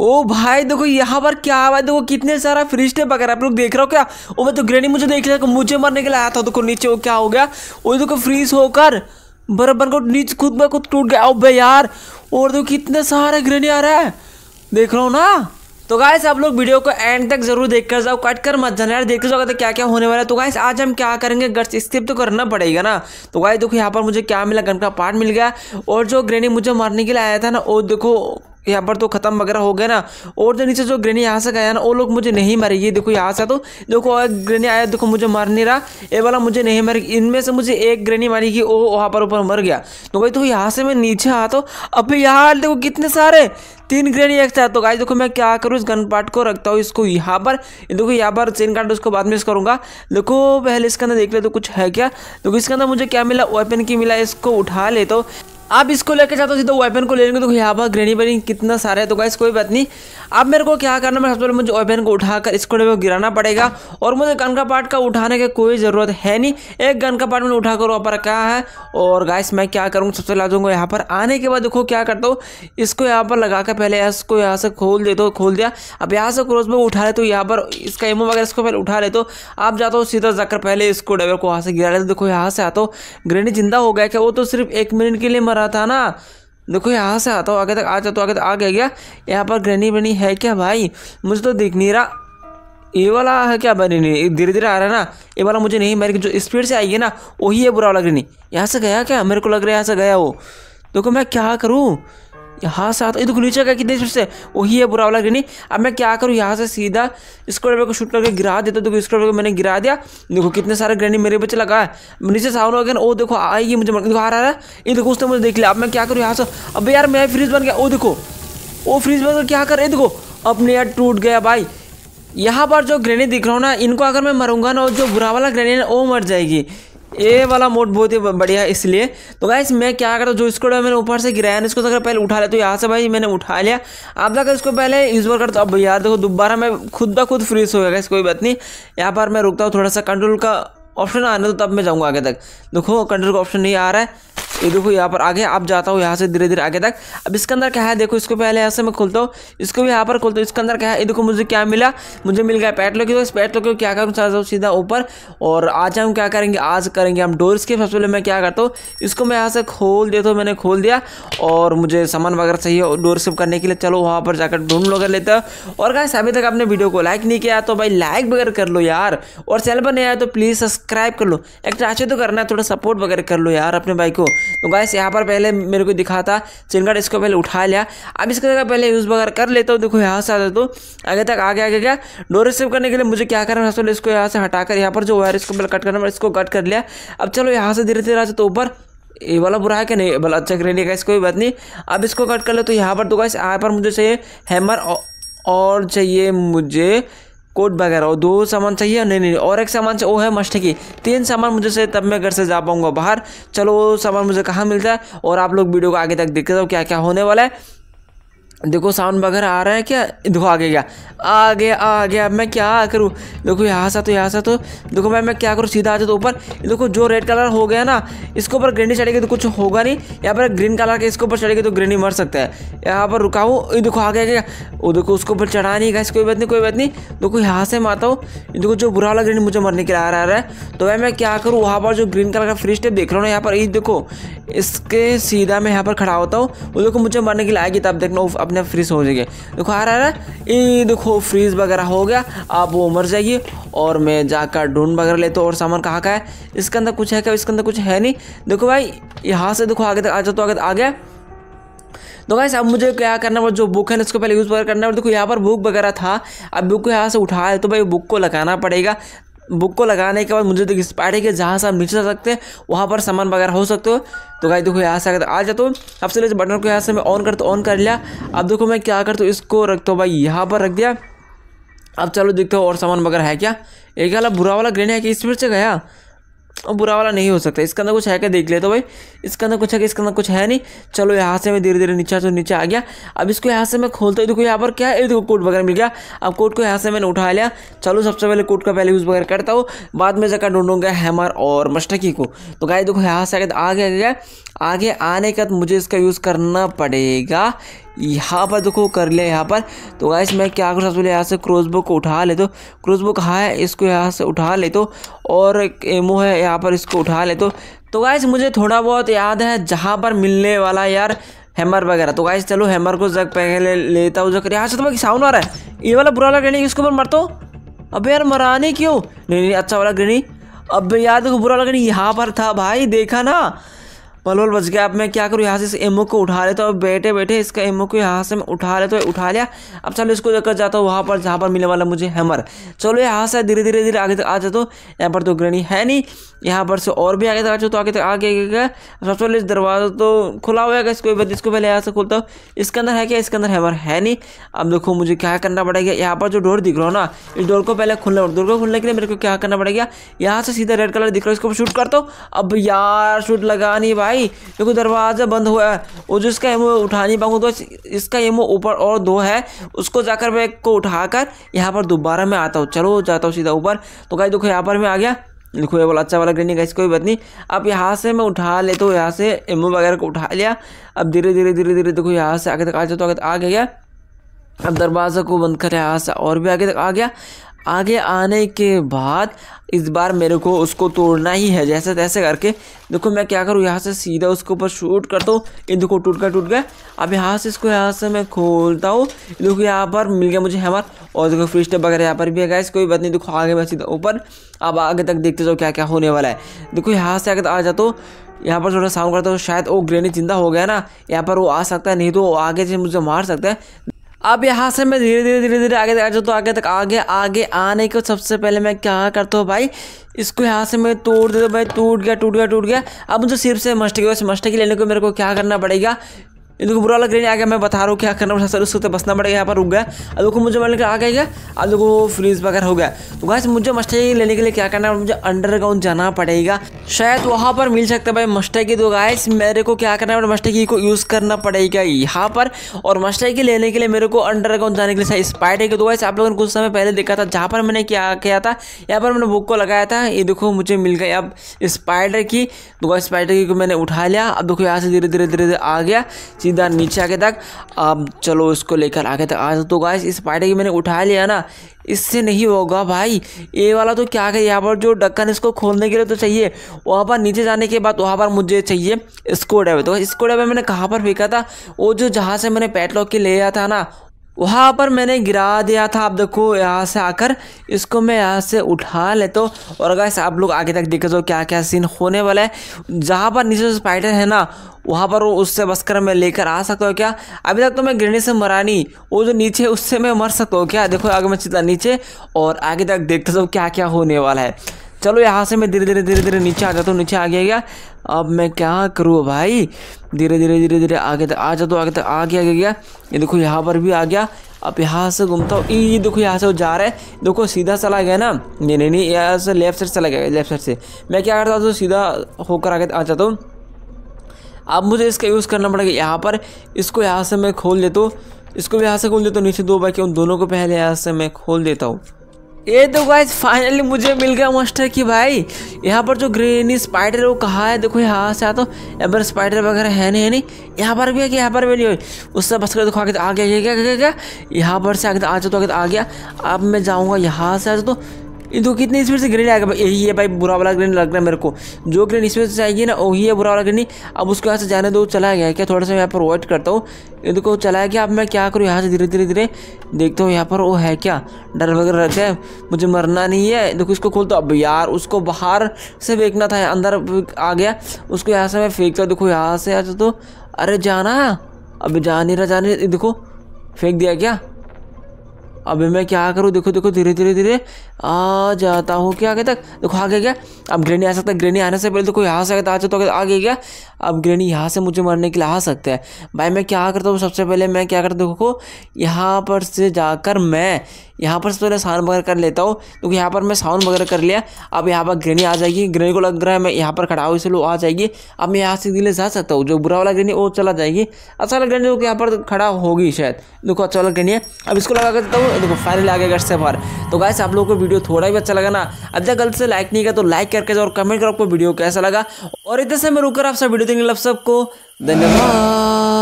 ओ भाई देखो यहाँ पर क्या हुआ देखो कितने सारा फ्री स्टेप वगैरह आप लोग देख रहे हो क्या ओ भाई तो ग्रेनी मुझे देख लिया मुझे मरने के लिए आया था देखो नीचे वो क्या हो गया वो तो देखो फ्रीज होकर बराबर को नीचे खुद ब खुद टूट गया ओ भाई यार और देखो कितने सारे ग्रेनी आ रहा है देख रहा हूँ ना तो गाइस आप लोग वीडियो को एंड तक जरूर देख कर जाओ कट कर मत जाना यार देख जाओ तो क्या क्या होने वाला है तो गाइस आज हम क्या करेंगे गट्स स्किप तो करना पड़ेगा ना तो गाइस देखो यहाँ पर मुझे क्या मिला गन का पार्ट मिल गया और जो ग्रेनी मुझे मारने के लिए आया था ना वो देखो यहाँ पर तो ख़त्म वगैरह हो गया ना और जो नीचे जो ग्रेनी यहाँ से गया ना वो लोग मुझे नहीं मारे ये देखो यहाँ से तो देखो और ग्रेनी आया देखो मुझे मार नहीं रहा ये वाला मुझे नहीं मारे इनमें से मुझे एक ग्रेनी मारी कि वो वहाँ पर ऊपर मर गया तो भाई तो यहाँ से मैं नीचे आता तो अब यहाँ देखो कितने सारे तीन ग्रेनी एक था तो गाइस देखो मैं क्या करूँ इस गन पार्ट को रखता हूँ इसको यहाँ पर देखो यहाँ पर चेन काट उसको बाद में करूँगा देखो पहले इसके अंदर देख ले तो कुछ है क्या देखो इसके अंदर मुझे क्या मिला वेपन की मिला इसको उठा ले तो आप इसको लेकर जाते हो सीधा वेपन को ले लेंगे तो यहाँ पर ग्रेनी बनी कितना सारा है तो गाइस कोई बात नहीं अब मेरे को क्या करना मैं सबसे पहले मुझे वेपन को उठाकर इसको को गिराना पड़ेगा और मुझे गन का पार्ट का उठाने की कोई ज़रूरत है नहीं एक गन का पार्ट मैंने उठाकर वहाँ पर रखा है और गाइस मैं क्या करूँगा सबसे ला दूँगा यहाँ पर आने के बाद देखो क्या करता हूँ इसको यहाँ पर लगा कर पहले इसको यहाँ से खोल दे दो खोल दिया अब यहाँ से में उठा ले तो यहाँ पर इसका एमो वगैरह इसको पहले उठा लेते हो आप जाते हो सीधा जाकर पहले इसको डेवर को वहाँ से गिरा लेते देखो यहाँ से आता हो ग्रेनी जिंदा हो गया क्या वो तो सिर्फ एक मिनट के लिए मरा रहा था ना देखो यहाँ से आता हूँ आगे तक आ जाता हूँ आगे तक आ गया क्या यहाँ पर ग्रहणी बनी है क्या भाई मुझे तो दिख नहीं रहा ये वाला है क्या बनी नहीं धीरे धीरे आ रहा है ना ये वाला मुझे नहीं मेरे जो स्पीड से आएगी ना वही है बुरा वाला रही यहाँ से गया क्या मेरे को लग रहा है यहाँ से गया वो देखो मैं क्या करूँ यहाँ से आता ये देखो नीचे का कितने से वही है बुरा वाला ग्रेनी अब मैं क्या करूँ यहाँ से सीधा स्क्रोडर को शूट करके गिरा देता देखो स्क्रोडर को मैंने गिरा दिया देखो कितने सारे ग्रेनी मेरे बच्चे लगा है नीचे साउंड अगेन ओ देखो आएगी मुझे देखो आ रहा है ये देखो उसने मुझे देख लिया अब मैं क्या करूँ यहाँ से अब यार मैं फ्रिज बन गया ओ देखो ओ फ्रिज बन क्या कर रहे देखो अपने यार टूट गया भाई यहाँ पर जो ग्रेनी दिख रहा हूँ ना इनको अगर मैं मरूंगा ना जो बुरा वाला ग्रेनी है वो मर जाएगी ये वाला मोड बहुत ही बढ़िया है इसलिए तो गाइस मैं क्या करता हूँ जो इसको मैंने ऊपर से गिराया ना इसको तो अगर पहले उठा लिया तो यहाँ से भाई मैंने उठा लिया आप जाकर इसको पहले यूज़ करता हूँ अब यार देखो दोबारा मैं खुद ब खुद फ्रीज हो गया कोई बात नहीं यहाँ पर मैं रुकता हूँ थोड़ा सा कंट्रोल का ऑप्शन आने तो तब मैं जाऊँगा आगे तक देखो कंट्रोल का ऑप्शन नहीं आ रहा है ये देखो यहाँ पर आगे आप जाता हूँ यहाँ से धीरे धीरे आगे तक अब इसके अंदर क्या है देखो इसको पहले यहाँ से मैं खोलता हूँ इसको भी यहाँ पर खोलता हूँ इसके अंदर क्या है ये देखो मुझे क्या मिला मुझे मिल गया पैटलॉक इस पैटलॉक को क्या करूँ चला जाऊँ सीधा ऊपर और आज हम क्या करेंगे आज करेंगे हम डोर्स के फसल में क्या करता हूँ इसको मैं यहाँ से खोल देता हूँ मैंने खोल दिया और मुझे सामान वगैरह चाहिए डोर स्किप करने के लिए चलो वहाँ पर जाकर ढूंढ लो कर लेते हूँ और क्या अभी तक आपने वीडियो को लाइक नहीं किया तो भाई लाइक वगैरह कर लो यार और चैनल पर नहीं आया तो प्लीज़ सब्सक्राइब कर लो एक तो, तो करना है थोड़ा सपोर्ट वगैरह कर लो यार अपने भाई को तो गैस यहाँ पर पहले मेरे को दिखा था चिनगढ़ इसको पहले उठा लिया अब इसके जगह पहले यूज़ वगैरह कर लेता हूँ देखो यहाँ से आता तो आगे तक आगे आगे क्या डोर रिसीव करने के लिए मुझे क्या करना है इसको यहाँ से कर यहाँ पर जो वायर इसको पहले कट करना इसको कट कर लिया अब चलो यहाँ से धीरे धीरे आ तो ऊपर ये वाला बुरा है कि नहीं वाला अच्छा ग्रेन है कोई बात नहीं अब इसको कट कर लो तो यहाँ पर तो गैस यहाँ पर मुझे चाहिए हैमर और चाहिए मुझे कोट वगैरह और दो सामान चाहिए नहीं नहीं और एक सामान चाहिए वो है मस्ट की तीन सामान मुझे से तब मैं घर से जा पाऊंगा बाहर चलो वो सामान मुझे कहाँ मिलता है और आप लोग वीडियो को आगे तक देखते रहो क्या क्या होने वाला है देखो साउंड वगैरह आ रहा है क्या देखो आ गया आ गया आ गया मैं क्या करूँ देखो यहाँ से तो यहाँ से तो देखो मैं मैं क्या करूँ सीधा आ जाता तो ऊपर देखो जो रेड कलर हो गया ना इसके ऊपर ग्रेनी चढ़ेगी तो कुछ होगा नहीं यहाँ पर ग्रीन कलर के इसके ऊपर चढ़ेगी तो ग्रेनी मर सकता है यहाँ पर रुका हूँ देखो आ गया क्या वो देखो उसके ऊपर चढ़ा नहीं गया कोई बात नहीं कोई बात नहीं देखो यहाँ से माता हूँ देखो जो बुरा वाला ग्रेनी मुझे मरने के लिए आ रहा है तो वह मैं क्या करूँ वहाँ पर जो ग्रीन कलर का फ्री स्टेप देख रहा हूँ ना यहाँ पर ये देखो इसके सीधा मैं यहाँ पर खड़ा होता हूँ वो देखो मुझे मरने के लिए आएगी तब देखना आपने फ्रीज हो जाएगी देखो आ रहा है ये देखो फ्रीज वगैरह हो गया आप वो मर जाइए और मैं जाकर ढूंढ वगैरह लेता हूँ और सामान कहाँ का है इसके अंदर कुछ है क्या इसके अंदर कुछ है नहीं देखो भाई यहाँ से देखो आगे तक आ जाओ तो आगे आ गया तो भाई अब मुझे क्या करना है जो बुक है ना उसको पहले यूज़ वगैरह करना है और देखो यहाँ पर बुक वगैरह था अब बुक को यहाँ से उठाया तो भाई बुक को लगाना पड़ेगा बुक को लगाने के बाद मुझे देखो स्पाइड है जहाँ से आप नीचे जा सकते हैं वहाँ पर सामान वगैरह हो सकते हो तो गाई देखो यहाँ से अगर आ जाता हूँ अब से इस बटन को यहाँ से मैं ऑन करता ऑन कर लिया अब देखो मैं क्या करता हूँ इसको रखता हूँ भाई यहाँ पर रख दिया अब चलो देखते हो और सामान वगैरह है क्या एक वाला बुरा वाला ग्रेन है कि इस फिर से गया और बुरा वाला नहीं हो सकता इसके अंदर कुछ है क्या देख लेते तो भाई इसके अंदर कुछ है कि इसके अंदर कुछ है नहीं चलो यहाँ से मैं धीरे धीरे नीचे तो नीचे आ गया अब इसको यहाँ से मैं खोलता हूँ देखो यहाँ पर क्या है देखो कोट वगैरह मिल गया अब कोट को यहाँ से मैंने उठा लिया चलो सबसे पहले कोट का पहले यूज़ वगैरह करता हूँ बाद में जगह ढूंढूंगा हैमर और मस्टकी को तो गाय देखो यहाँ से आगे आ गया आगे आने के बाद मुझे इसका यूज़ करना पड़ेगा यहाँ पर देखो कर लिया यहाँ पर तो गाइस मैं क्या करूँ सबसे पहले यहाँ से क्रोसबो को उठा ले तो क्रोसबो कहाँ है इसको यहाँ से उठा ले तो और एक एमो है यहाँ पर इसको उठा ले तो तो गाइस मुझे थोड़ा बहुत याद है जहाँ पर मिलने वाला यार हैमर वगैरह तो गाइस चलो हैमर को जग पहले लेता हूँ जग यहाँ से तो मैं साउंड आ रहा है ये वाला बुरा वाला ग्रेनी इसके ऊपर मर तो अब यार मराने क्यों नहीं नहीं अच्छा वाला ग्रेनी अब याद बुरा वाला ग्रेनी यहाँ पर था भाई देखा ना पलवल बच गया अब मैं क्या करूँ यहाँ से इस एमओ को उठा लेता हूँ बैठे बैठे इसका एमओ को यहाँ से मैं उठा लेता हूँ उठा लिया अब चलो इसको लेकर जाता हूँ वहाँ पर जहाँ पर मिलने वाला मुझे हैमर चलो यहाँ से धीरे धीरे धीरे आगे तक आ जाता हूँ यहाँ पर तो ग्रेणी है नहीं यहाँ पर से और भी आगे तक आ जाओ तो आगे तक आगे गया सबसे पहले दरवाज़ा तो खुला हुआ है इसको इसको पहले यहाँ से खोलता हूँ इसके अंदर है क्या इसके अंदर हैमर है नहीं अब देखो मुझे क्या करना पड़ेगा यहाँ पर जो डोर दिख रहा हो ना इस डोर को पहले खुलना डोर को खुलने के लिए मेरे को क्या करना पड़ेगा यहाँ से सीधा रेड कलर दिख रहा है इसको शूट करता हूँ अब यार शूट लगा नहीं भाई भाई देखो दरवाज़ा बंद हुआ है और जो इसका एमओ उठा नहीं पाऊंगा तो इसका एमओ ऊपर और दो है उसको जाकर मैं एक को उठाकर यहाँ पर दोबारा मैं आता हूँ चलो जाता हूँ सीधा ऊपर तो गाई देखो यहाँ पर मैं आ गया देखो ये बोला अच्छा वाला ग्रेनिंग है कोई बात नहीं अब यहाँ से मैं उठा ले तो यहाँ से एमओ वगैरह को उठा लिया अब धीरे धीरे धीरे धीरे देखो यहाँ से आगे तक आ जाता तो आगे आ गया अब दरवाज़ा को बंद कर यहाँ से और भी आगे तक आ गया आगे आने के बाद इस बार मेरे को उसको तोड़ना ही है जैसे तैसे करके देखो मैं क्या करूँ यहाँ से सीधा उसके ऊपर शूट करता हूँ इन देखो टूट गया टूट गया अब यहाँ से इसको यहाँ से मैं खोलता हूँ देखो यहाँ पर मिल गया मुझे हैमर और देखो फ्री स्टेप वगैरह यहाँ पर भी है गैस कोई बात नहीं देखो आगे मैं सीधा ऊपर अब आगे तक देखते जाओ क्या क्या होने वाला है देखो यहाँ से अगर आ जाता हूँ यहाँ पर थोड़ा साउंड करता हूँ शायद वो ग्रेनेड जिंदा हो गया ना यहाँ पर वो आ सकता है नहीं तो वो आगे से मुझे मार सकता है अब यहाँ से मैं धीरे धीरे धीरे धीरे आगे जाता तो आगे तक आगे आगे आने के सबसे पहले मैं क्या करता हूँ भाई इसको यहाँ से मैं तोड़ देता भाई टूट गया टूट गया टूट गया अब मुझे सिर्फ से मस्टकी बस मस्टकी लेने को मेरे को क्या करना पड़ेगा इन लोगों बुरा लग रही है आगे मैं बता रहा हूँ क्या करना पड़ा सर उसको तो बसना पड़ेगा यहाँ पर रुक गया अब देखो मुझे मैंने आ गया अब देखो वो फ्रीज वगैरह हो गया तो गाइस मुझे मस्टैग लेने के लिए क्या करना है मुझे अंडरग्राउंड जाना पड़ेगा शायद वहाँ पर मिल सकता है भाई मस्टैग तो गाय मेरे को क्या करना है मस्टैग को यूज़ करना पड़ेगा यहाँ पर और मस्टैग लेने के लिए मेरे को अंडरग्राउंड जाने के लिए स्पाइडर है तो गाइस आप लोगों ने कुछ समय पहले देखा था जहाँ पर मैंने क्या किया था यहाँ पर मैंने बुक को लगाया था ये देखो मुझे मिल गया अब स्पाइडर की तो गाइस स्पाइडर की को मैंने उठा लिया अब देखो यहाँ से धीरे धीरे धीरे धीरे आ गया सीधा नीचे आगे तक अब चलो इसको लेकर आगे तक आ तो गाय इस पाइडर की मैंने उठा लिया ना इससे नहीं होगा भाई ये वाला तो क्या है यहाँ पर जो ढक्कन इसको खोलने के लिए तो चाहिए वहाँ पर नीचे जाने के बाद वहाँ पर मुझे चाहिए स्को ड्राइवर तो स्को ड्राइवर मैंने कहाँ पर फेंका था वो जो जहाँ से मैंने पैटलॉक के ले आया था ना वहाँ पर मैंने गिरा दिया था आप देखो यहाँ से आकर इसको मैं यहाँ से उठा लेता हूँ और अगर आप लोग आगे तक देखे तो क्या क्या सीन होने वाला है जहाँ पर नीचे जो स्पाइडर है ना वहाँ पर वो उससे बसकर मैं लेकर आ सकता हूँ क्या अभी तक तो मैं गिरने से मरा नहीं वो जो नीचे उससे मैं मर सकता हूँ क्या देखो आगे मैं सीधा नीचे और आगे तक देखते तो क्या क्या होने वाला है चलो यहाँ से मैं धीरे धीरे धीरे धीरे नीचे आ जाता हूँ नीचे आ गया गया अब मैं क्या करूँ भाई धीरे धीरे धीरे धीरे आगे तक आ जाता हूँ आगे तक आ गया गया ये देखो यहाँ पर भी आ गया अब यहाँ से घूमता हूँ ये देखो यहाँ से वो जा रहा है देखो सीधा चला गया ना नहीं नहीं नहीं यहाँ से लेफ्ट साइड चला गया लेफ्ट साइड से मैं क्या करता हूँ सीधा होकर आगे आ जाता हूँ अब मुझे इसका यूज़ करना पड़ेगा यहाँ पर इसको यहाँ से मैं खोल देता हूँ इसको भी यहाँ से खोल देता हूँ नीचे दो बाकी उन दोनों को पहले यहाँ से मैं खोल देता हूँ ये तो गाइज फाइनली मुझे मिल गया मास्टर की भाई यहाँ पर जो ग्रीनी स्पाइडर वो कहा है देखो यहाँ से आता हूँ यहाँ पर स्पाइडर वगैरह है नहीं है नहीं यहाँ पर भी है कि यहाँ पर भी नहीं उससे बस कर देखो आगे आ गया क्या क्या क्या यहाँ पर से आगे आ जाता तो आगे आ गया अब मैं जाऊँगा यहाँ से आ जाता तो इनको तो कितने स्पीड से ग्रेन आएगा भाई यही है भाई बुरा वाला ग्रेन लग रहा है मेरे को जो ग्रेन स्पीड से आएगी ना वही है बुरा वाला ग्रेन अब उसको यहाँ से जाने दो चला गया क्या थोड़ा सा यहाँ पर वेट करता हूँ इन देखो चला गया अब मैं क्या करूँ यहाँ से धीरे धीरे धीरे देखता हूँ यहाँ पर वो है क्या डर वगैरह रहता है मुझे मरना नहीं है देखो इसको तो अब यार उसको बाहर से फेंकना था अंदर आ गया उसको यहाँ से मैं फेंकता देखो यहाँ से आ तो अरे जाना अब जा नहीं रहा जाने देखो फेंक दिया क्या अभी मैं क्या करूँ देखो देखो धीरे धीरे धीरे आ जाता हूँ क्या आगे तक देखो आगे गया अब ग्रेनी आ सकता है ग्रेनी आने से पहले देखो यहाँ से आ जाता तो आगे गया अब ग्रेनी यहाँ से मुझे मरने के लिए आ सकते हैं भाई मैं क्या करता हूँ सबसे पहले मैं क्या करता हूँ देखो यहाँ पर से जाकर मैं यहाँ पर पहले तो साउंड वगैरह कर लेता हूँ क्योंकि यहाँ पर मैं साउंड वगैरह कर लिया अब यहाँ पर ग्रेनी आ जाएगी ग्रेनी को लग रहा है मैं यहाँ पर खड़ा हुई इसलिए आ जाएगी अब मैं यहाँ से दिल्ली जा सकता हूँ जो बुरा वाला ग्रेनी वो चला जाएगी अच्छा वाला ग्रेनी तो यहाँ पर खड़ा होगी शायद देखो अच्छा वाला ग्रेनी है अब इसको लगा कर देता हूँ देखो फाइनल आ गया घर से बाहर तो गाय आप लोगों को वीडियो थोड़ा भी अच्छा लगा ना अच्छा गलत से लाइक नहीं किया तो लाइक करके जाओ और कमेंट करो आपको वीडियो कैसा लगा और इधर से मैं रुकर आप सब वीडियो देंगे सब सबको धन्यवाद